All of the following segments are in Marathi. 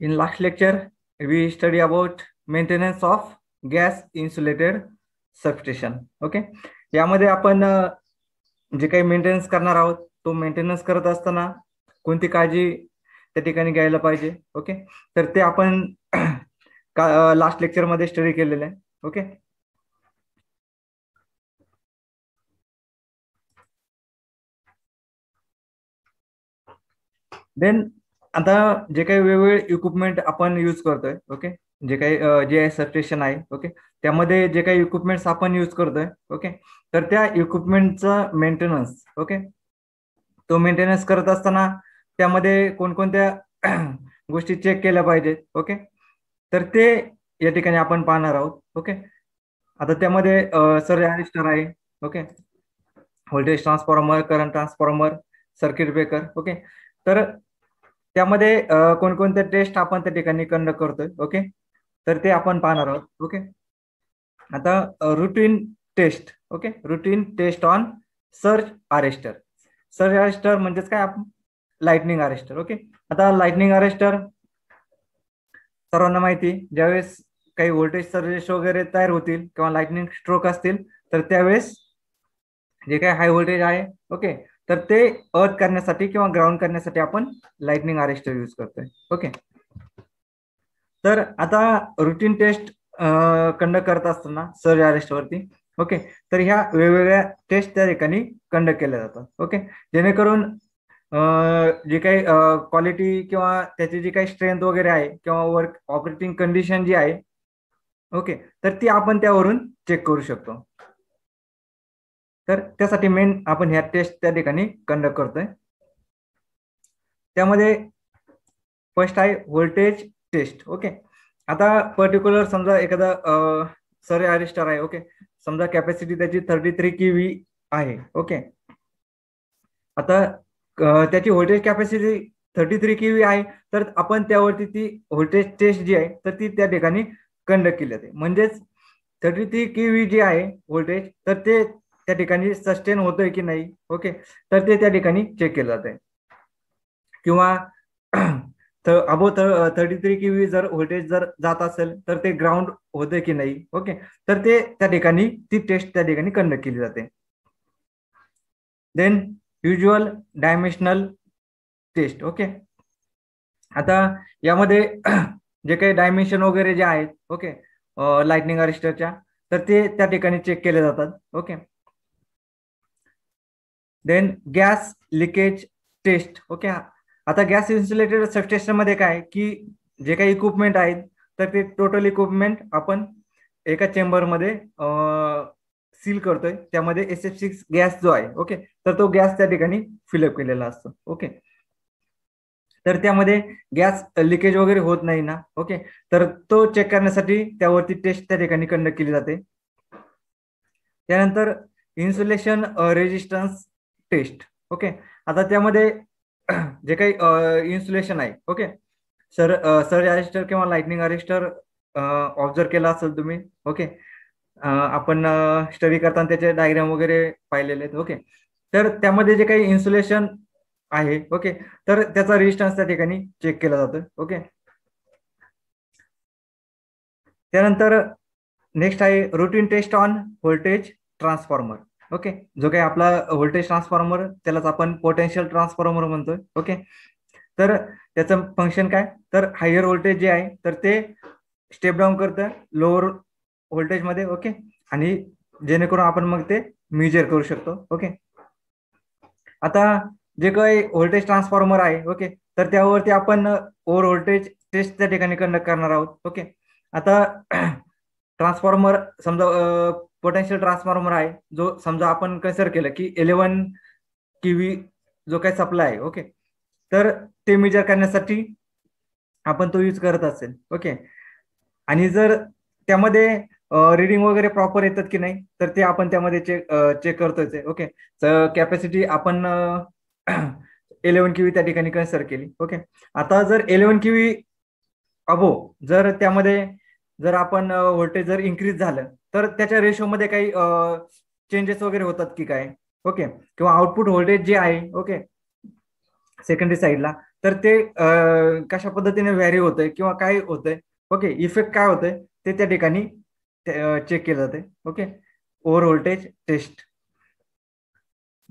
In last lecture, we study about maintenance of gas insulated substation okay यामध्ये आपण जे काही मेंटेनन्स करणार आहोत तो मेंटेनन्स करत असताना कोणती काळजी त्या ठिकाणी घ्यायला पाहिजे ओके तर ते आपण का लास्ट लेक्चरमध्ये स्टडी केलेलं आहे ओके देन आता जे काही वेगवेगळे इक्विपमेंट आपण युज करतोय ओके जे काही जे आहे सबस्टेशन आहे ओके त्यामध्ये जे काही इक्विपमेंट्स आपण युज करतोय ओके तर त्या इक्विपमेंटचा मेंटेनन्स ओके तो मेंटेनन्स करत असताना त्यामध्ये कोणकोणत्या गोष्टी चेक केल्या पाहिजेत ओके तर ते या ठिकाणी आपण पाहणार आहोत ओके आता त्यामध्ये सर रॅजिस्टर आहे okay voltage transformer current transformer circuit breaker okay तर त्यामध्ये कोणकोणते टेस्ट आपण त्या ठिकाणी कंडक्ट करतोय ओके तर ते आपण पाहणार आहोत ओके आता routine test okay routine test on surge arrester surge arrester म्हणजेच काय आपण लाइटनिंग अरेस्टर ओके आता लाइटनिंग अरेस्टर सर्वांना माहिती ज्यावेळेस काही व्होल्टेज सर्जेस वगैरे तयार होतील किंवा लाइटनिंग स्ट्रोक असतील तर त्यावेळेस जे काही हाय व्होल्टेज आहे ओके तर ते अर्थ करण्यासाठी किंवा ग्राउंड करण्यासाठी आपण लाइटनिंग अरेस्टर यूज करतोय ओके तर आता रुटीन टेस्ट कंडक्ट करत असताना सर्ज वरती ओके तर ह्या वेगवेगळ्या टेस्ट त्या ठिकाणी कंडक्ट केल्या जातात ओके जेणेकरून जे काही क्वालिटी किंवा त्याची जी काही स्ट्रेंथ वगैरे आहे किंवा वर्क ऑपरेटिंग कंडिशन जी आहे ओके तर ती आपण त्यावरून चेक करू शकतो तर त्यासाठी मेन आपण ह्या टेस्ट त्या ठिकाणी कंडक्ट करतोय त्यामध्ये फर्स्ट आहे व्होल्टेज टेस्ट ओके आता पर्टिक्युलर समजा एखादा सर आरिस्टर आहे ओके समजा कॅपॅसिटी त्याची थर्टी थ्री की आहे ओके आता त्याची voltage capacity thirty three K आहे तर आपण त्यावरती ती व्होल्टेज टेस्ट जी आहे तर ती त्या ठिकाणी कंडक्ट केली जाते म्हणजेच थर्टी थ्री के व्ही जी आहे व्होल्टेज तर ते त्या ठिकाणी सस्टेन होतोय की नाही ओके तर ते त्या ठिकाणी चेक केलं जात आहे किंवा अबो थर्टी थ्री किवी जर व्होल्टेज जर जात असेल तर ते ग्राउंड होते की नाही ओके तर ते त्या ठिकाणी ती टेस्ट त्या ठिकाणी कंडक्ट केली जाते then usual dimensional test okay आता यामध्ये जे काही डायमेन्शन वगैरे जे आहेत ओके लाइटनिंग अरेस्टरच्या तर ते त्या ठिकाणी चेक केले जातात okay then gas leakage test okay आता गॅस इन्सुलेटेड मध्ये काय की जे काही इक्विपमेंट आहेत तर ते टोटल इक्विपमेंट आपण एका चेंबरमध्ये सील करतोय त्यामध्ये एस एफ सिक्स गॅस जो आहे ओके तर तो गॅस त्या ठिकाणी फिलअप केलेला असतो ओके तर त्यामध्ये गॅस लिकेज वगैरे होत नाही ना ओके तर तो चेक करण्यासाठी त्यावरती टेस्ट त्या ठिकाणी कंडक्ट केली जाते त्यानंतर इन्सुलेशन रेजिस्टन्स टेस्ट ओके आता त्यामध्ये जे काही इन्सुलेशन आहे ओके सर सर अरेस्टर किंवा लाइटनिंग अरेस्टर ऑब्झर्व केला असेल तुम्ही ओके आपण स्टडी करताना त्याचे डायग्राम वगैरे पाहिलेले आहेत ओके तर त्यामध्ये जे काही इन्सुलेशन आहे ओके तर त्याचा रेजिस्टन्स त्या ठिकाणी चेक केला जातो ओके त्यानंतर नेक्स्ट आहे routine test on voltage transformer okay जो काही आपला व्होल्टेज ट्रान्सफॉर्मर त्यालाच आपण पोटेन्शियल ट्रान्सफॉर्मर म्हणतोय ओके तर त्याचं फंक्शन काय तर हायर व्होल्टेज जे आहे तर ते स्टेप डाऊन करतं लोअर मध्ये ओके आणि जेणेकरून आपण मग ते मेजर करू शकतो ओके आता जे काही व्होल्टेज ट्रान्सफॉर्मर आहे ओके तर त्यावरती आपण ओव्हर व्होल्टेज टेस्ट त्या ठिकाणी कंडक्ट करणार आहोत ओके आता ट्रान्सफॉर्मर समजा पोटेन्शियल ट्रान्सफॉर्मर आहे जो समजा आपण कन्सिडर केलं की इलेव्हन किवी जो काही सप्लाय आहे ओके तर ते मेजर करण्यासाठी आपण तो यूज करत असेल ओके आणि जर त्यामध्ये रिडिंग वगैरे प्रॉपर येतात की नाही तर ते आपण त्यामध्ये चेक चेक करतोय ओके तर कॅपॅसिटी आपण इलेव्हन किवी त्या ठिकाणी कन्सिडर केली ओके आता जर इलेव्हन किवी अबो जर त्यामध्ये जर आपण व्होल्टेज जर इन्क्रीज झालं तर त्याच्या रेशोमध्ये काही चेंजेस वगैरे होतात की काय ओके किंवा आउटपुट व्होल्टेज जे आहे ओके सेकंडरी साईडला तर ते कशा पद्धतीने व्हॅरी होतंय किंवा काय होतंय ओके इफेक्ट काय होतंय ते त्या ठिकाणी चेक केलं जाते okay over voltage test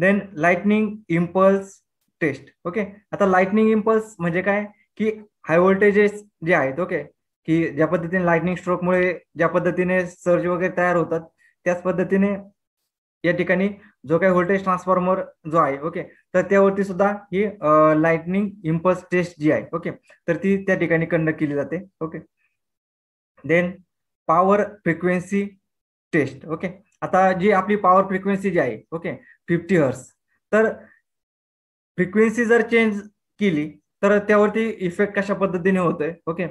then lightning impulse test okay आता लाइटनिंग इम्पल्स म्हणजे काय की हाय व्होल्टेजेस जे आहेत ओके की ज्या पद्धतीने लाइटनिंग स्ट्रोकमुळे ज्या पद्धतीने सर्ज वगैरे तयार होतात त्याच पद्धतीने या ठिकाणी जो काही व्होल्टेज ट्रान्सफॉर्मर जो आहे ओके तर त्यावरती सुद्धा ही लाइटनिंग इम्पल्स टेस्ट जी आहे ओके तर ती त्या ठिकाणी कंडक्ट केली जाते okay then power frequency test okay आता जी आपली पॉवर फ्रिक्वेन्सी जी आहे ओके फिफ्टी हर्स तर फ्रिक्वेन्सी जर चेंज केली तर त्यावरती इफेक्ट कशा पद्धतीने होतोय ओके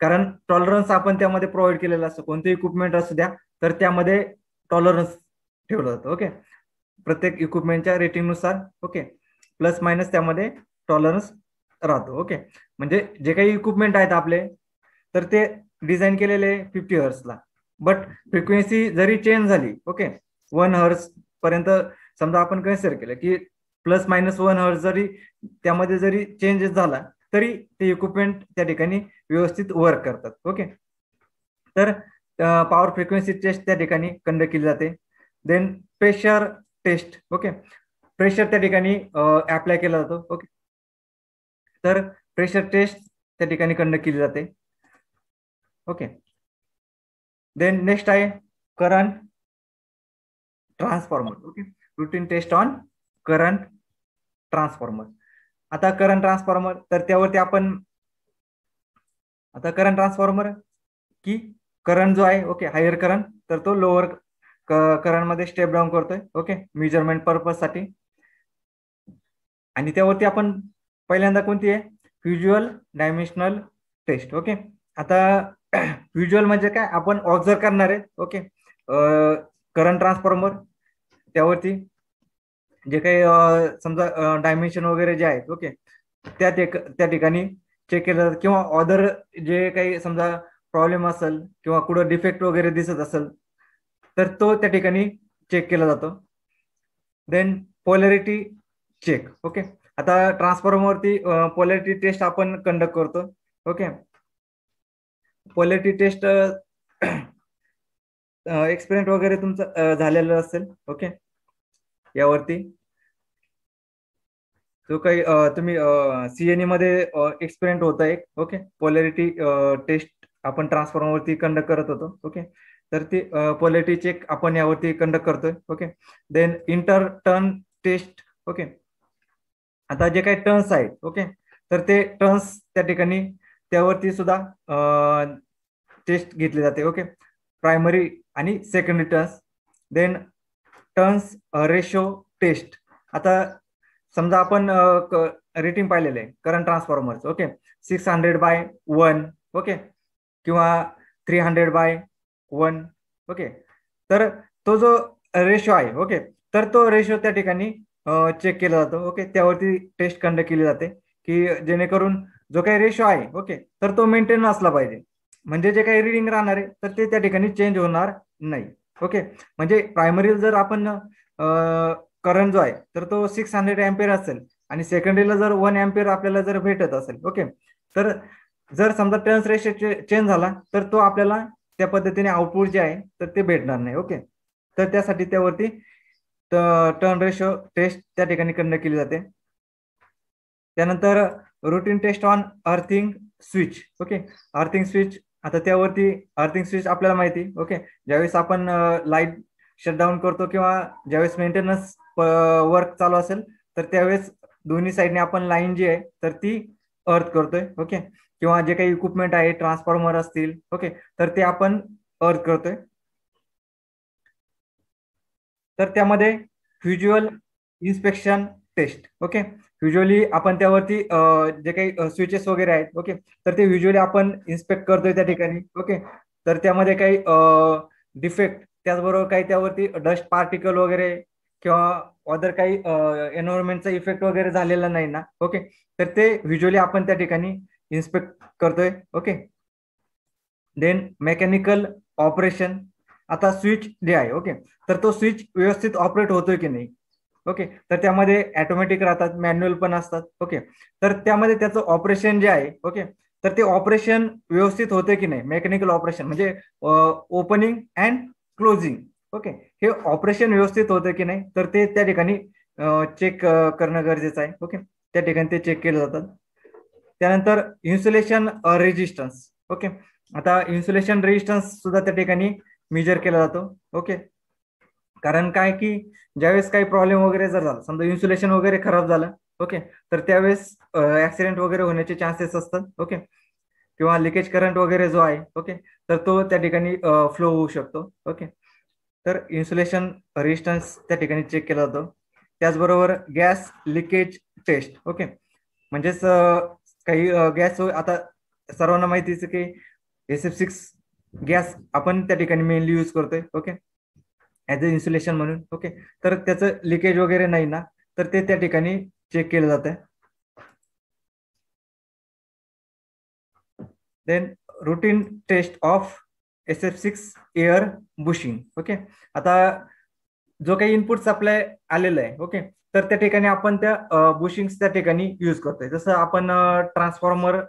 कारण टॉलरन्स आपण त्यामध्ये प्रोव्हाइड केलेला असतो कोणतं इक्विपमेंट असू द्या तर त्यामध्ये टॉलरन्स ठेवला जातो ओके प्रत्येक इक्विपमेंटच्या रेटिंगनुसार ओके प्लस मायनस त्यामध्ये टॉलरन्स राहतो ओके म्हणजे जे काही इक्विपमेंट आहेत आपले तर ते डिझाईन केलेले फिफ्टी हर्सला बट फ्रिक्वेन्सी जरी चेंज झाली ओके वन हर्स पर्यंत समजा आपण कन्सिडर केलं की प्लस मायनस वन हर्स जरी त्यामध्ये जरी चेंजेस झाला तरी ते इक्विपमेंट त्या ठिकाणी व्यवस्थित वर्क करतात ओके तर पॉवर फ्रिक्वेन्सी टेस्ट त्या ठिकाणी कंडक्ट केली जाते then pressure test okay pressure त्या ठिकाणी अप्लाय केला जातो ओके तर प्रेशर टेस्ट त्या ठिकाणी कंडक्ट केली जाते ओके देन नेक्स्ट आहे current transformer okay routine test on current transformer आता करंट ट्रान्सफॉर्मर तर त्यावरती आपण आता करंट ट्रान्सफॉर्मर की करंट जो आहे ओके हायर करंट तर तो लोअर करंट मध्ये स्टेप डाऊन करतोय ओके मेजरमेंट पर्पज साठी आणि त्यावरती आपण पहिल्यांदा कोणती आहे व्हिज्युअल डायमेन्शनल टेस्ट ओके आता व्हिज्युअल म्हणजे काय आपण ऑब्झर्व करणार आहे ओके करंट ट्रान्सफॉर्मर त्यावरती जे काही समजा डायमेन्शन वगैरे जे आहेत ओके त्या त्या ठिकाणी चेक केलं किंवा ऑदर जे काही समजा प्रॉब्लेम असेल किंवा कुठं डिफेक्ट वगैरे दिसत असेल तर तो त्या ठिकाणी चेक केला जातो देन पोलॅरिटी चेक ओके आता ट्रान्सफॉर्मरवरती पोलॅरिटी टेस्ट आपण कंडक्ट करतो ओके पोलॅरिटी टेस्ट एक्सपेरिमेंट वगैरे तुमचं झालेलं असेल ओके यावरती तो काही तुम्ही सीएनई e मध्ये एक्सपिरियंट होता एक ओके पॉलॅरिटी टेस्ट आपण ट्रान्सफॉर्मरवरती कंडक्ट करत होतो ओके तर ती पॉलिटी चेक आपण यावरती कंडक्ट करतोय okay then inter turn test okay आता जे काही टर्न्स आहेत ओके तर ते टर्न्स त्या ठिकाणी त्यावरती सुद्धा टेस्ट घेतली जाते ओके प्रायमरी आणि secondary turns then turns ratio test आता समजा आपण रेटिंग पाहिलेलं आहे current transformers okay six hundred by one okay किंवा three hundred by one okay तर तो जो रेशो आहे ओके तर तो रेशो त्या ठिकाणी चेक केला जातो ओके त्यावरती टेस्ट कंडक्ट केली जाते की जेणेकरून जो काही रेशो आहे ओके तर तो मेंटेन असला पाहिजे म्हणजे जे काही रिडिंग राहणार आहे तर ते त्या ठिकाणी चेंज होणार नाही ओके म्हणजे प्रायमरी जर आपण करंट जो आहे तर तो सिक्स हंड्रेड एम्पेअर असेल आणि सेकंडरीला जर वन एम्पेअर आपल्याला जर भेटत असेल ओके तर जर समजा टर्न्स रेशो चेंज झाला तर तो आपल्याला त्या पद्धतीने आउटपुट जे आहे तर ते भेटणार नाही ओके तर त्यासाठी त्यावरती टर्न रेशो टेस्ट त्या ठिकाणी करणं केली जाते त्यानंतर routine test on earthing switch okay earthing switch आता त्यावरती अर्थिंग स्विच आपल्याला माहिती ओके ज्यावेळेस आपण लाईट शटडाऊन करतो किंवा ज्यावेळेस मेंटेनन्स वर्क चालू असेल तर त्यावेळेस दोन्ही साईडने आपण लाईन जी आहे तर ती अर्थ करतोय ओके किंवा जे काही इक्विपमेंट आहे ट्रान्सफॉर्मर असतील ओके तर ते आपण अर्थ करतोय तर त्यामध्ये visual inspection test okay usually आपण त्यावरती जे काही स्विचेस वगैरे आहेत ओके तर ते युजली आपण इन्स्पेक्ट करतोय त्या ठिकाणी ओके तर त्यामध्ये काही डिफेक्ट त्याचबरोबर काही त्यावरती डस्ट पार्टिकल वगैरे किंवा अदर काही एन्व्हायरमेंटचा इफेक्ट वगैरे झालेला नाही ना ओके तर ते व्हिज्युअली आपण त्या ठिकाणी इन्स्पेक्ट करतोय ओके देन मेकॅनिकल ऑपरेशन आता स्विच जे आहे ओके तर तो स्विच व्यवस्थित ऑपरेट होतोय की नाही ओके तर त्यामध्ये ऑटोमॅटिक राहतात मॅन्युअल पण असतात ओके तर त्यामध्ये त्याचं ऑपरेशन जे आहे ओके तर ते ऑपरेशन व्यवस्थित होते की नाही मेकॅनिकल ऑपरेशन म्हणजे ओपनिंग अँड क्लोजिंग ओके हे ऑपरेशन व्यवस्थित होतं की नाही तर ते त्या ठिकाणी चेक करणं गरजेचं आहे ओके त्या ठिकाणी ते चेक केलं जातात त्यानंतर इन्सुलेशन रेजिस्टन्स ओके आता इन्सुलेशन रेजिस्टन्स सुद्धा त्या ठिकाणी मेजर केला जातो ओके कारण काय की ज्यावेळेस काही प्रॉब्लेम वगैरे जर झाला समजा इन्सुलेशन वगैरे खराब झालं ओके तर त्यावेळेस ऍक्सिडेंट वगैरे होण्याचे चान्सेस असतात ओके किंवा लिकेज करंट वगैरे जो आहे ओके तर तो त्या ठिकाणी फ्लो होऊ शकतो ओके तर इन्सुलेशन रेजिस्टन्स त्या ठिकाणी चेक केला जातो त्याचबरोबर गॅस लिकेज टेस्ट ओके म्हणजेच काही गॅस आता सर्वांना माहितीच की एस एफ सिक्स गॅस आपण त्या ठिकाणी मेनली यूज करतोय ओके ॲज अ इन्सुलेशन म्हणून ओके तर त्याचं लिकेज वगैरे नाही ना तर ते त्या ठिकाणी चेक केलं जात आहे then routine test of S F six air bushing okay आता जो काही इनपुट सप्लाय आलेला आहे ओके तर त्या ठिकाणी आपण त्या बुशिंग त्या ठिकाणी यूज करतोय जसं आपण ट्रान्सफॉर्मर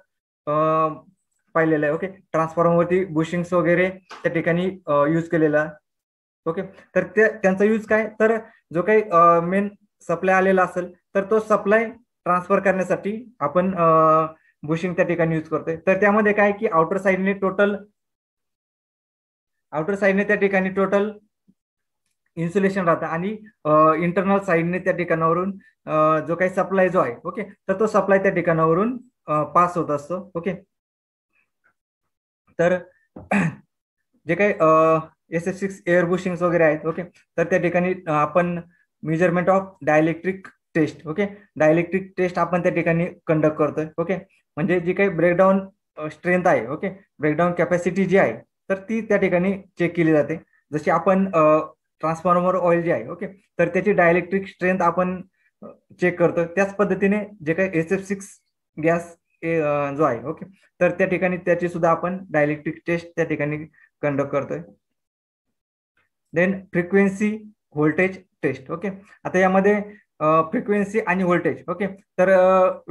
पाहिलेलं आहे ओके ट्रान्सफॉर्मरवरती बुशिंग्स वगैरे त्या ठिकाणी यूज केलेला ओके तर त्या त्यांचा यूज काय तर जो काही मेन सप्लाय आलेला असेल तर तो सप्लाय ट्रान्सफर करण्यासाठी आपण बुशिंग त्या ठिकाणी यूज करतोय तर त्यामध्ये काय की आउटर साईडने टोटल आउटर साईडने त्या ठिकाणी टोटल इन्सुलेशन राहतं आणि इंटरनल साईडने त्या ठिकाणावरून जो काही सप्लाय जो आहे ओके तर तो सप्लाय त्या ठिकाणावरून पास होत असतो ओके तर जे काही S F six air bushing वगैरे आहेत ओके तर त्या ठिकाणी आपण measurement of dielectric test okay dielectric test आपण त्या ठिकाणी कंडक्ट करतोय ओके म्हणजे जी काही ब्रेकडाऊन स्ट्रेंथ आहे ओके ब्रेकडाऊन कॅपॅसिटी जी आहे तर ती त्या ठिकाणी चेक केली जाते जशी आपण ट्रान्सफॉर्मर ऑइल जी आहे ओके तर त्याची डायलेक्ट्रिक स्ट्रेंथ आपण चेक करतो त्याच पद्धतीने जे काही एस एफ सिक्स गॅस जो आहे ओके तर त्या ठिकाणी त्याची सुद्धा आपण डायलेक्ट्रिक टेस्ट त्या ठिकाणी कंडक्ट करतोय then frequency voltage test okay आता यामध्ये फ्रिक्वेन्सी आणि व्होल्टेज ओके तर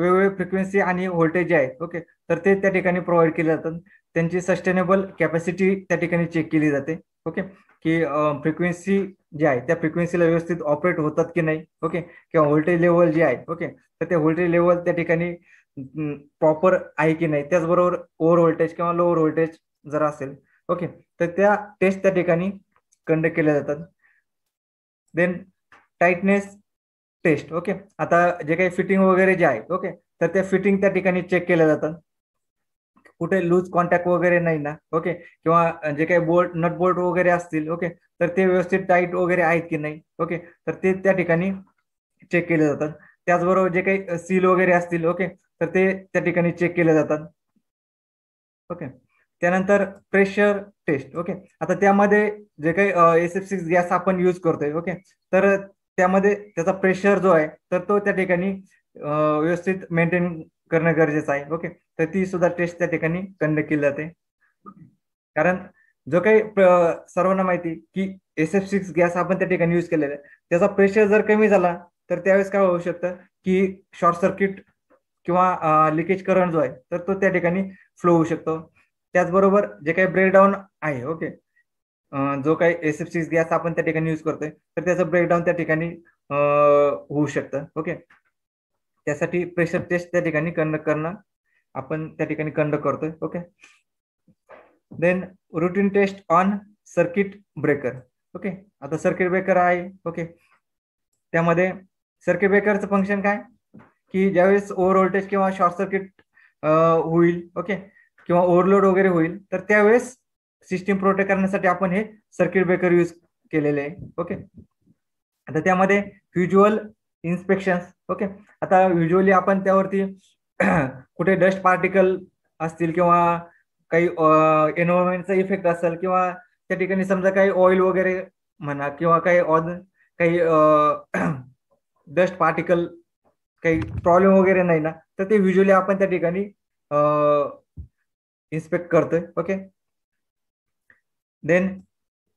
वेगवेगळे फ्रिक्वेन्सी आणि व्होल्टेज जे आहे ओके तर ते त्या ठिकाणी प्रोव्हाइड केले जातात त्यांची सस्टेनेबल कॅपॅसिटी त्या ठिकाणी चेक केली जाते ओके की फ्रिक्वेन्सी जे आहे त्या फ्रिक्वेन्सीला व्यवस्थित ऑपरेट होतात की नाही ओके किंवा व्होल्टेज लेवल जे आहे ओके तर ते व्होल्टेज लेवल त्या ठिकाणी प्रॉपर आहे की नाही त्याचबरोबर ओव्हर व्होल्टेज किंवा लोअर व्होल्टेज जर असेल ओके तर त्या टेस्ट त्या ठिकाणी कंडक्ट केल्या जातात देन टाईटनेस टेस्ट ओके आता जे काही फिटिंग वगैरे जे आहे ओके तर त्या फिटिंग त्या ठिकाणी चेक केल्या जातात कुठे लूज कॉन्टॅक्ट वगैरे नाही ना ओके किंवा जे काही बोल्ट नट बोल्ट वगैरे असतील ओके तर ते व्यवस्थित टाईट वगैरे आहेत की नाही ओके तर ते त्या ठिकाणी चेक केले जातात त्याचबरोबर जे काही सील वगैरे असतील ओके तर ते त्या ठिकाणी चेक केले जातात ओके त्यानंतर प्रेशर टेस्ट ओके आता त्यामध्ये जे काही एस एफ सिक्स गॅस आपण यूज करतोय ओके तर त्यामध्ये त्याचा प्रेशर जो आहे तर तो त्या ठिकाणी व्यवस्थित मेंटेन करणं गरजेचं आहे ओके तर ती सुद्धा टेस्ट त्या ठिकाणी कंडक्ट केली जाते कारण जो काही सर्वांना माहिती की एस एफ सिक्स गॅस आपण त्या ठिकाणी यूज केलेला आहे त्याचा प्रेशर जर कमी झाला तर त्यावेळेस काय होऊ शकतं की शॉर्ट सर्किट किंवा लिकेज करंट जो आहे तर तो त्या ठिकाणी फ्लो होऊ शकतो त्याचबरोबर जे काही ब्रेकडाऊन आहे ओके जो काही एसएफसीस गॅस आपण त्या ठिकाणी यूज करतोय तर त्याचं ब्रेकडाऊन त्या ठिकाणी होऊ शकतं ओके त्यासाठी प्रेशर टेस्ट त्या ठिकाणी कंडक्ट करणं आपण त्या ठिकाणी कंडक्ट करतोय okay then routine test on circuit breaker okay आता सर्किट ब्रेकर आहे ओके त्यामध्ये सर्किट ब्रेकरचं फंक्शन काय की ज्यावेळेस ओव्हर व्होल्टेज किंवा शॉर्ट सर्किट होईल ओके किंवा ओव्हरलोड वगैरे होईल तर त्यावेळेस सिस्टीम प्रोटेक्ट करण्यासाठी आपण हे सर्किट ब्रेकर युज केलेले आहे ओके आता त्यामध्ये व्हिज्युअल इन्स्पेक्शन ओके आता व्हिज्युअली आपण त्यावरती कुठे डस्ट पार्टिकल असतील किंवा काही एन्व्हायरमेंटचा इफेक्ट असेल किंवा त्या ठिकाणी समजा काही ऑइल वगैरे म्हणा किंवा काही ऑन काही डस्ट पार्टिकल काही प्रॉब्लेम वगैरे नाही ना तर ते व्हिज्युअली आपण त्या ठिकाणी इन्स्पेक्ट करतोय okay then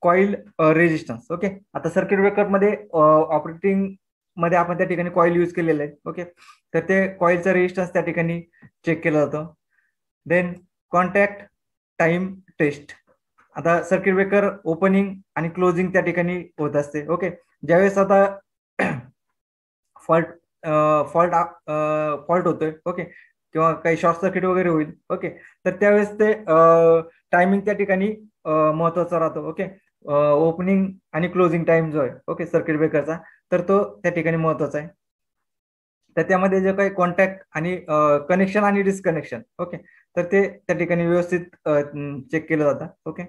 coil resistance okay आता सर्किट ब्रेकर मध्ये ऑपरेटिंग uh, मध्ये आपण त्या ठिकाणी कॉईल युज केलेलं आहे ओके तर ते कॉईलचा रेजिस्टन्स त्या ठिकाणी चेक केला जातो देन कॉन्टॅक्ट टाइम टेस्ट आता सर्किट ब्रेकर ओपनिंग आणि क्लोजिंग त्या ठिकाणी होत असते ओके ज्यावेळेस आता फॉल्ट फॉल्ट फॉल्ट होतोय ओके किंवा काही शॉर्ट सर्किट वगैरे होईल ओके तर त्यावेळेस ते टायमिंग uh, त्या ठिकाणी महत्वाचा राहतो ओके ओपनिंग आणि क्लोजिंग टाइम जो आहे ओके सर्किट ब्रेकरचा तर तो त्या ठिकाणी महत्वाचा आहे तर त्यामध्ये जे काही कॉन्टॅक्ट आणि कनेक्शन आणि डिस्कनेक्शन ओके तर ते त्या ठिकाणी व्यवस्थित चेक केलं जातं okay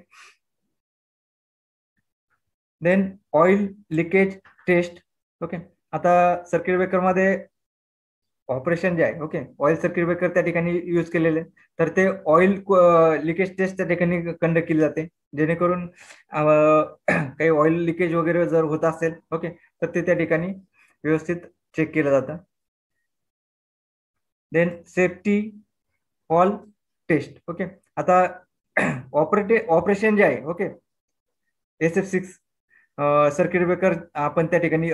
then oil leakage test okay आता सर्किट ब्रेकरमध्ये ऑपरेशन जे आहे ओके ऑइल सर्किट ब्रेकर त्या ठिकाणी युज केलेले तर ते ऑइल लिकेज टेस्ट त्या ठिकाणी कंडक्ट केली जाते जेणेकरून काही ऑइल लिकेज वगैरे जर होत असेल ओके तर ते त्या ठिकाणी व्यवस्थित चेक केलं जातं then safety all test okay आता ऑपरेटे ऑपरेशन जे आहे okay S F six circuit breaker आपण त्या ठिकाणी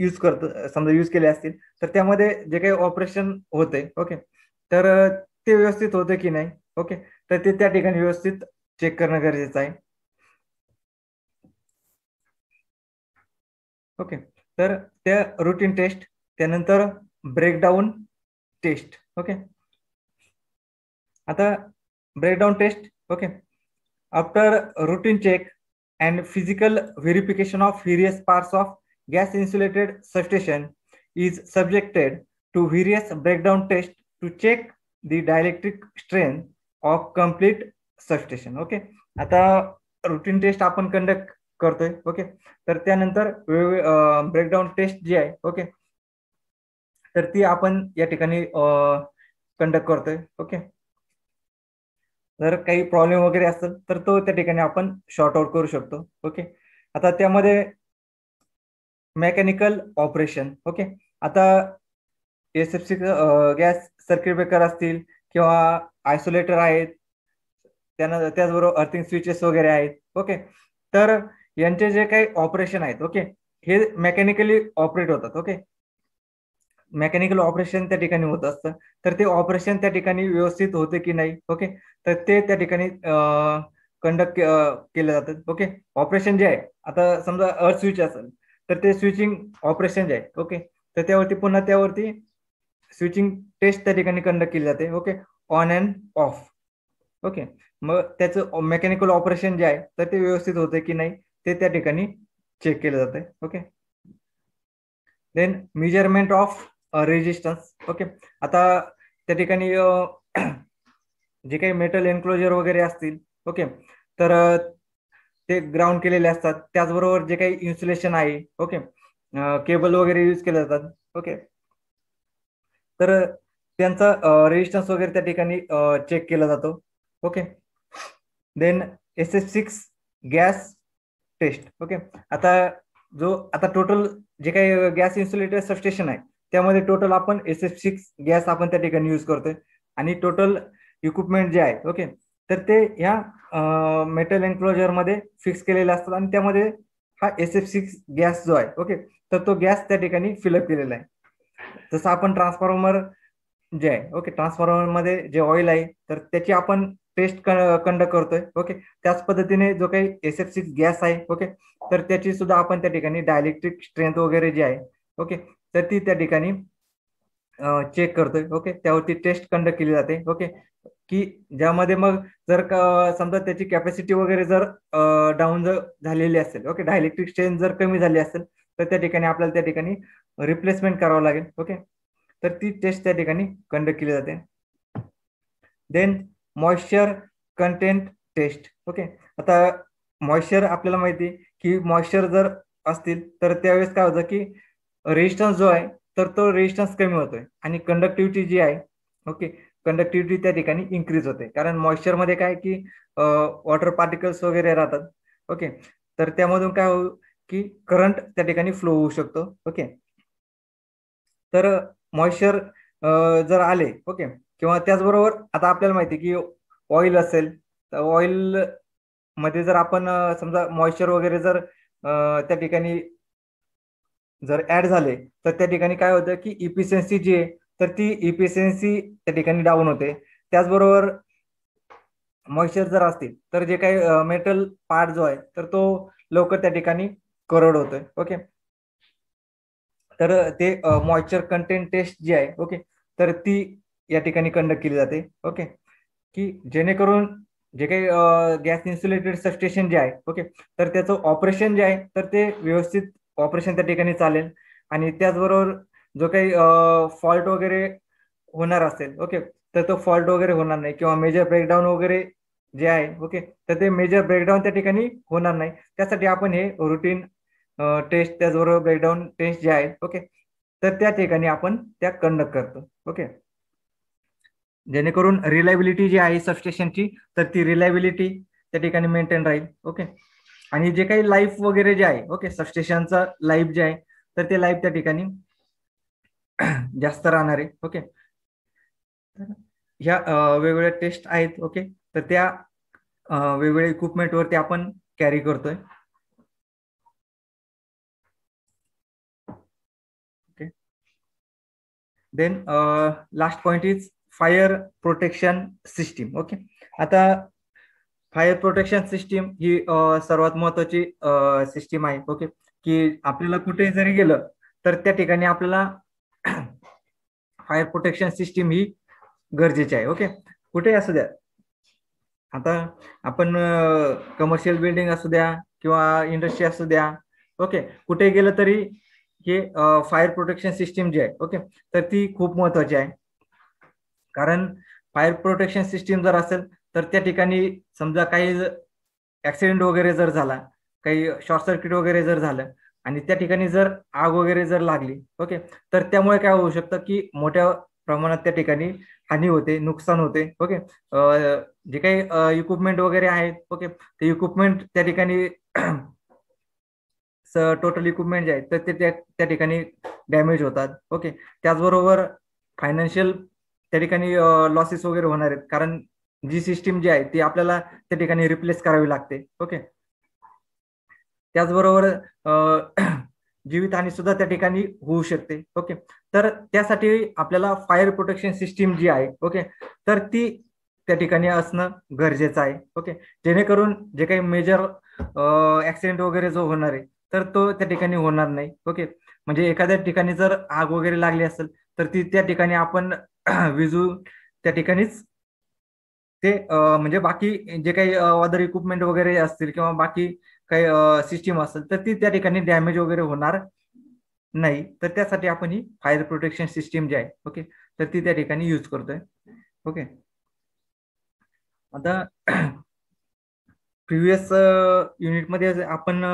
यूज करतो समजा यूज केले असतील तर त्यामध्ये जे काही ऑपरेशन होते ओके तर ते व्यवस्थित होते की नाही ओके तर ते त्या ठिकाणी व्यवस्थित चेक करणं गरजेचं आहे ओके तर त्या रुटीन टेस्ट त्यानंतर ब्रेकडाऊन टेस्ट ओके आता breakdown test okay after routine check and physical verification of various parts of gas insulated substation is subjected to various breakdown test to check the dielectric strength of complete substation okay आता रुटीन टेस्ट आपण कंडक्ट करतोय ओके तर त्यानंतर ब्रेकडाऊन टेस्ट जी आहे ओके तर ती आपण या ठिकाणी कंडक्ट करतोय ओके जर काही प्रॉब्लेम वगैरे असेल तर तो त्या ठिकाणी आपण शॉर्ट आउट करू शकतो ओके आता त्यामध्ये मेकॅनिकल ऑपरेशन ओके आता S F C gas circuit breaker असतील किंवा आयसोलेटर आहेत त्यांना त्याचबरोबर अर्थिंग स्विचेस वगैरे आहेत ओके तर यांचे जे काही ऑपरेशन आहेत ओके हे मेकॅनिकली ऑपरेट होतात ओके मेकॅनिकल ऑपरेशन त्या ठिकाणी होत असतं तर ते ऑपरेशन त्या ठिकाणी व्यवस्थित होते की नाही ओके तर ते त्या ठिकाणी कंडक्ट केलं जातात ओके ऑपरेशन जे आहे आता समजा अर्थ स्विच असेल तर ते स्विचिंग ऑपरेशन जे आहे ओके तर त्यावरती पुन्हा त्यावरती स्विचिंग टेस्ट त्या ठिकाणी कंडक्ट केली जाते okay on and off okay मग त्याचं मेकॅनिकल ऑपरेशन जे आहे तर ते व्यवस्थित होते की नाही ते त्या ठिकाणी चेक केलं जाते okay then measurement of resistance okay आता त्या ठिकाणी जे काही मेटल एन्क्लोजर वगैरे असतील ओके तर ते ग्राउंड केलेले असतात त्याचबरोबर जे काही इन्सुलेशन आहे ओके केबल वगैरे यूज केले जातात ओके तर त्यांचा रेजिस्टन्स वगैरे त्या ठिकाणी चेक केला जातो okay then S S six gas test okay आता जो आता टोटल जे काही गॅस इन्सुलेटेड सबस्टेशन आहे त्यामध्ये टोटल आपण एस एस सिक्स गॅस आपण त्या ठिकाणी यूज करतोय आणि टोटल इक्विपमेंट जे आहे ओके तर ते ह्या मेटल एन्क्लोजर मध्ये फिक्स केलेले असतात आणि त्यामध्ये हा एस एफ सिक्स गॅस जो आहे ओके तर तो गॅस त्या ठिकाणी फिलअप केलेला आहे जसं आपण ट्रान्सफॉर्मर जे आहे ओके ट्रान्सफॉर्मर मध्ये जे ऑइल आहे तर त्याची आपण टेस्ट कंडक्ट करतोय ओके त्याच पद्धतीने जो काही एस एफ सिक्स गॅस आहे ओके तर त्याची सुद्धा आपण त्या ठिकाणी डायलेक्ट्रिक स्ट्रेंथ वगैरे जी आहे ओके तर ती त्या ठिकाणी चेक करतोय ओके त्यावरती टेस्ट कंडक्ट केली जाते ओके की ज्यामध्ये मग जर समजा त्याची कॅपॅसिटी वगैरे जर डाऊन जर झालेली असेल ओके डायलेक्ट्रिक स्ट्रेंथ जर कमी झाली असेल तर त्या ठिकाणी आपल्याला त्या ठिकाणी रिप्लेसमेंट करावं लागेल ओके तर ती टेस्ट त्या ठिकाणी कंडक्ट केली जाते then moisture content test okay आता मॉइश्चर आपल्याला माहिती की मॉइश्चर जर असतील तर त्यावेळेस काय होतं की रेजिस्टन्स जो आहे तर तो रेजिस्टन्स कमी होतोय आणि कंडक्टिव्हिटी जी आहे ओके कंडक्टिव्हिटी त्या ठिकाणी इन्क्रीज होते कारण मॉइश्चरमध्ये काय की वॉटर पार्टिकल्स वगैरे राहतात ओके तर त्यामधून काय हो की करंट त्या ठिकाणी फ्लो होऊ शकतो ओके तर मॉइश्चर जर आले ओके किंवा त्याचबरोबर आता आपल्याला माहिती की ऑइल असेल तर ऑइल मध्ये जर आपण समजा मॉइश्चर वगैरे जर त्या ठिकाणी जर ऍड झाले तर त्या ठिकाणी काय होतं की इफिशियन्सी जी आहे तर ती इफिशियन्सी त्या ठिकाणी डाऊन होते त्याचबरोबर मॉइश्चर जर असतील तर जे काही मेटल पार्ट जो आहे तर तो लवकर त्या ठिकाणी करोड होतोय ओके तर ते मॉइश्चर कंटेंट टेस्ट जी आहे ओके तर ती या ठिकाणी कंडक्ट केली जाते ओके की जेणेकरून जे काही गॅस इन्सुलेटेड सबस्टेशन जे आहे ओके तर त्याचं ऑपरेशन जे आहे तर ते व्यवस्थित ऑपरेशन त्या ठिकाणी चालेल आणि त्याचबरोबर जो काही फॉल्ट वगैरे होणार असेल ओके तर तो फॉल्ट वगैरे होणार नाही किंवा मेजर ब्रेकडाऊन वगैरे जे आहे ओके तर ते मेजर ब्रेकडाऊन त्या ठिकाणी होणार नाही त्यासाठी आपण हे रुटीन टेस्ट त्याचबरोबर ब्रेकडाऊन टेस्ट जे आहे ओके तर त्या ठिकाणी आपण त्या कंडक्ट करतो ओके जेणेकरून रिलायबिलिटी जी आहे सबस्टेशनची तर ती रिलायबिलिटी त्या ठिकाणी मेंटेन राहील ओके आणि जे काही लाईफ वगैरे जे आहे ओके सबस्टेशनचं लाईफ जे आहे तर ते लाईफ त्या ठिकाणी जास्त राहणार आहे ओके ह्या वेगवेगळ्या टेस्ट आहेत ओके तर त्या वेगवेगळ्या इक्विपमेंटवरती आपण कॅरी करतोय okay then last point is fire protection system okay आता फायर प्रोटेक्शन सिस्टीम ही सर्वात महत्वाची सिस्टीम आहे ओके की आपल्याला कुठेही जरी गेलं तर त्या ठिकाणी आपल्याला फायर प्रोटेक्शन सिस्टीम ही गरजेची आहे ओके कुठे असू द्या आता आपण कमर्शियल बिल्डिंग असू द्या किंवा इंडस्ट्री असू द्या ओके कुठे गेलं तरी हे फायर प्रोटेक्शन सिस्टीम जी आहे ओके तर ती खूप महत्वाची आहे कारण फायर प्रोटेक्शन सिस्टीम जर असेल तर त्या ठिकाणी समजा काही ऍक्सिडेंट वगैरे जर झाला काही शॉर्ट सर्किट वगैरे जर झालं आणि त्या ठिकाणी जर आग वगैरे जर लागली ओके तर त्यामुळे काय होऊ शकतं की मोठ्या प्रमाणात त्या ठिकाणी हानी होते नुकसान होते ओके जे काही इक्विपमेंट वगैरे आहेत ओके ते इक्विपमेंट त्या ठिकाणी टोटल इक्विपमेंट जे आहेत तर ते त्या ठिकाणी डॅमेज होतात ओके त्याचबरोबर फायनान्शियल त्या ठिकाणी लॉसेस वगैरे होणार आहेत कारण जी सिस्टीम जी आहे ती आपल्याला त्या ठिकाणी रिप्लेस करावी लागते ओके त्याचबरोबर जीवितहानी सुद्धा त्या ठिकाणी होऊ शकते ओके तर त्यासाठी आपल्याला फायर प्रोटेक्शन सिस्टीम जी आहे ओके तर ती त्या ठिकाणी असणं गरजेचं आहे ओके जेणेकरून जे काही मेजर ऍक्सिडेंट वगैरे जो होणार आहे तर तो त्या ठिकाणी होणार नाही ओके म्हणजे एखाद्या ठिकाणी जर आग वगैरे लागली असेल तर ती त्या ठिकाणी आपण विजू त्या ठिकाणीच ते म्हणजे बाकी जे काही अदर इक्विपमेंट वगैरे असतील किंवा बाकी काही सिस्टीम असेल तर ती त्या ठिकाणी डॅमेज वगैरे होणार नाही तर त्यासाठी आपण ही फायर प्रोटेक्शन सिस्टीम जी आहे ओके तर ती त्या ठिकाणी युज करतोय ओके आता प्रिव्हियस युनिटमध्ये आपण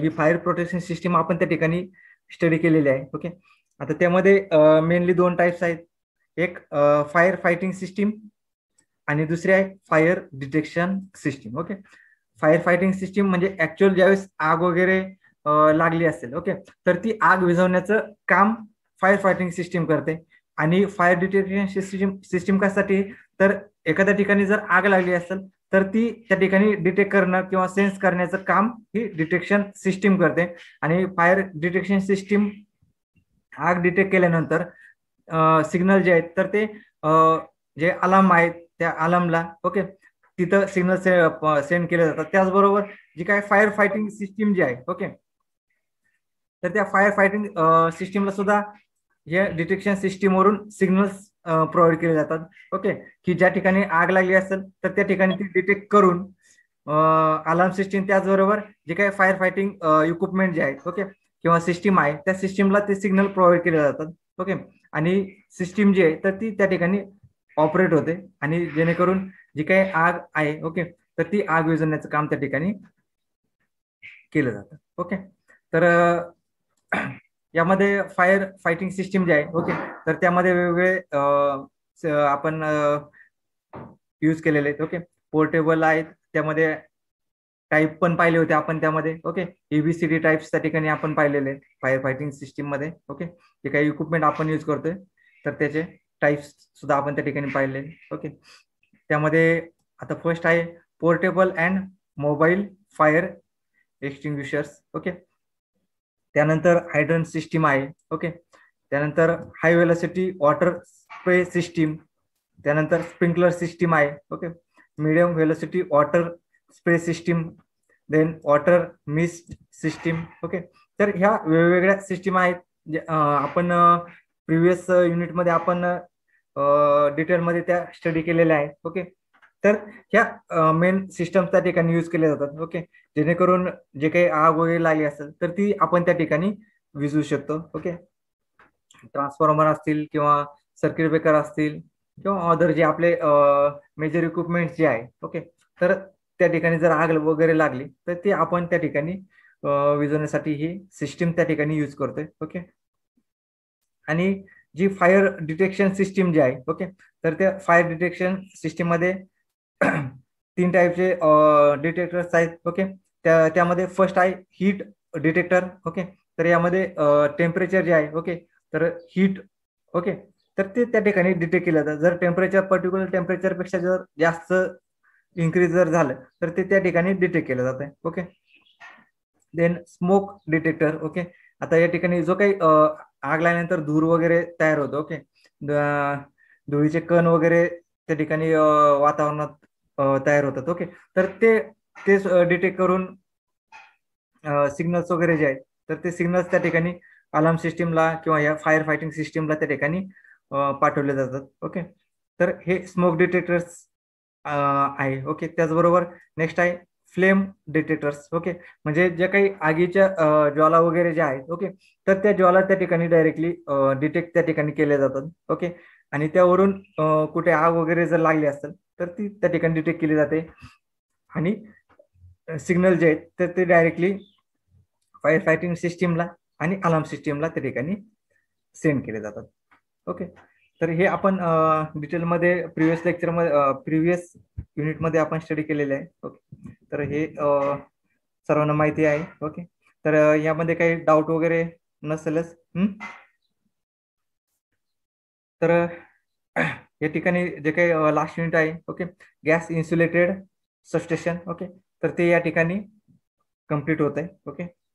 ही फायर प्रोटेक्शन सिस्टीम आपण त्या ठिकाणी स्टडी केलेली आहे ओके आता त्यामध्ये मेनली दोन टाईप्स आहेत एक फायर फायटिंग सिस्टीम आणि दुसरी आहे fire detection system okay fire fighting system म्हणजे ऍक्च्युअल ज्यावेळेस आग वगैरे लागली असेल ओके तर ती आग विझवण्याचं काम फायर फायटिंग सिस्टीम करते आणि फायर डिटेक्शन सिस्टीम सिस्टीम कशासाठी तर एखाद्या ठिकाणी जर आग लागली असेल तर ती त्या ठिकाणी डिटेक्ट करणं किंवा सेन्स करण्याचं काम ही डिटेक्शन सिस्टीम करते आणि फायर डिटेक्शन सिस्टीम आग डिटेक्ट केल्यानंतर सिग्नल जे आहेत तर ते जे अलार्म आहेत त्या आलमला ओके तिथं सिग्नल सेंड केले जातात त्याचबरोबर जी काय फायर फायटिंग सिस्टीम जी आहे ओके तर त्या फायर फायटिंग सिस्टीमला सुद्धा हे डिटेक्शन सिस्टीमवरून सिग्नल प्रोव्हाइड केले जातात ओके की ज्या ठिकाणी आग लागली असेल तर त्या ठिकाणी ती डिटेक्ट करून अलार्म सिस्टीम त्याचबरोबर जे काही फायर फायटिंग इक्विपमेंट जे आहेत ओके किंवा सिस्टीम आहे त्या सिस्टीमला ते सिग्नल प्रोव्हाइड केले जातात ओके आणि सिस्टीम जी आहे तर ती त्या ठिकाणी ऑपरेट होते आणि जेणेकरून जी काही आग आहे ओके तर ती आग विजवण्याचं काम त्या ठिकाणी केलं जातं ओके तर यामध्ये फायर फायटिंग सिस्टीम जे आहे ओके तर त्यामध्ये वेगवेगळे आपण यूज केलेले आहेत ओके पोर्टेबल आहेत त्यामध्ये टाईप पण पाहिले होते आपण त्यामध्ये ओके एबीसीडी टाईप्स त्या ठिकाणी आपण पाहिलेले फायर फायटिंग सिस्टीम मध्ये ओके जे काही इक्विपमेंट आपण यूज करतोय तर त्याचे टाइप्स सुद्धा आपण त्या ठिकाणी पाहिले ओके त्यामध्ये आता फर्स्ट आहे portable and mobile fire extinguishers okay त्यानंतर हायड्रन सिस्टीम आहे ओके त्यानंतर high velocity water spray system त्यानंतर स्प्रिंकलर सिस्टीम आहे okay medium velocity water spray system then water mist system okay तर ह्या वेगवेगळ्या सिस्टीम आहेत आपण युनिट युनिटमध्ये आपण डिटेलमध्ये त्या स्टडी केलेल्या आहेत ओके तर ह्या मेन सिस्टम त्या ठिकाणी युज केल्या जातात ओके जेणेकरून जे काही आग वगैरे लागली असेल तर ती आपण त्या ठिकाणी विजवू शकतो ओके ट्रान्सफॉर्मर असतील किंवा सर्किट ब्रेकर असतील किंवा अदर जे आपले मेजर इक्विपमेंट जे आहे ओके तर त्या ठिकाणी जर आग वगैरे लागली तर ते आपण त्या ठिकाणी विजवण्यासाठी ही सिस्टीम त्या ठिकाणी यूज करतोय ओके आणि जी फायर डिटेक्शन सिस्टीम जी आहे ओके तर त्या फायर डिटेक्शन सिस्टीम मध्ये तीन टाईपचे डिटेक्टर्स आहेत ओके त्या त्यामध्ये फर्स्ट आहे हीट डिटेक्टर ओके तर यामध्ये टेम्परेचर जे आहे ओके तर हीट ओके तर ते त्या ठिकाणी डिटेक्ट केलं जातं जर टेम्परेचर पर्टिक्युलर टेम्परेचरपेक्षा जर जास्त इन्क्रीज जर झालं तर ते त्या ठिकाणी डिटेक्ट केलं जातं okay then smoke detector okay आता या ठिकाणी जो काही आग लागल्यानंतर धूर वगैरे तयार होतो ओके धुळीचे कण वगैरे त्या ठिकाणी वातावरणात तयार होतात ओके तर ते ते डिटेक्ट करून सिग्नल्स वगैरे जे आहेत तर ते सिग्नल्स त्या ठिकाणी अलार्म सिस्टीमला किंवा या फायर फायटिंग सिस्टीमला त्या ठिकाणी पाठवले जातात ओके तर हे स्मोक डिटेक्टर्स आहे ओके त्याचबरोबर नेक्स्ट आहे फ्लेम डिटेक्टर्स ओके म्हणजे जे काही आगीच्या ज्वाला वगैरे ज्या आहेत ओके तर त्या ज्वाला त्या ठिकाणी डायरेक्टली डिटेक्ट त्या ठिकाणी केल्या जातात ओके आणि त्यावरून कुठे आग वगैरे जर लागली असेल तर ती त्या ठिकाणी डिटेक्ट केली जाते आणि सिग्नल जे आहेत तर ते डायरेक्टली फायर फायटिंग सिस्टीमला आणि अलार्म सिस्टीमला त्या ठिकाणी सेंड केले जातात ओके तर हे आपण डिटेलमध्ये प्रिव्हियस लेक्चरमध्ये प्रिव्हियस युनिटमध्ये आपण स्टडी केलेले आहे ओके तर हे सर्वांना माहिती आहे ओके तर यामध्ये काही डाऊट वगैरे नसेलच तर या ठिकाणी जे काही लास्ट युनिट आहे okay gas insulated substation okay तर ते या ठिकाणी कम्प्लीट होत आहे ओके